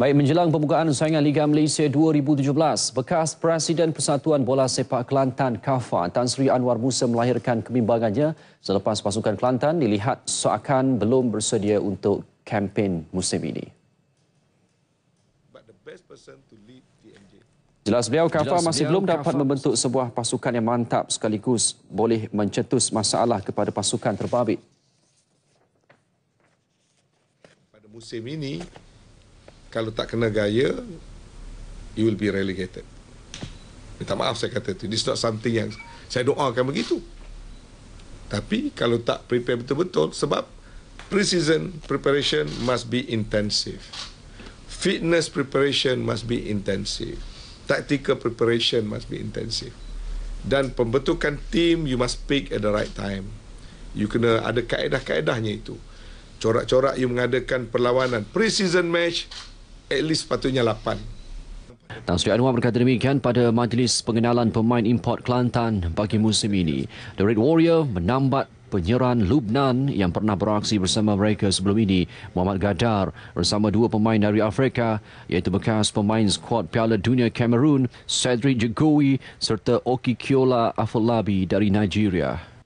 Baik menjelang pembukaan saingan Liga Malaysia 2017, bekas Presiden Persatuan Bola Sepak Kelantan KAFA Tan Sri Anwar Musa melahirkan kebimbangannya selepas pasukan Kelantan dilihat seakan belum bersedia untuk kempen musim ini. Jelas beliau, KAFA masih beliau, belum dapat KAFA... membentuk sebuah pasukan yang mantap sekaligus boleh mencetus masalah kepada pasukan terbabit. Pada musim ini, kalau tak kena gaya you will be relegated minta maaf saya kata itu this not something yang saya doakan begitu tapi kalau tak prepare betul-betul sebab pre-season preparation must be intensive fitness preparation must be intensive tactical preparation must be intensive dan pembentukan team you must pick at the right time you kena ada kaedah-kaedahnya itu corak-corak you mengadakan perlawanan pre-season match at least sepatutnya 8. Tan Sri Anwar berkata demikian pada majlis pengenalan pemain import Kelantan bagi musim ini. The Red Warrior menambat penyeran Lubnan yang pernah beraksi bersama mereka sebelum ini, Muhammad Gadar bersama dua pemain dari Afrika iaitu bekas pemain skuad Piala Dunia Cameroon, Cedric Jagowi serta Oki Kiola Afolabi dari Nigeria.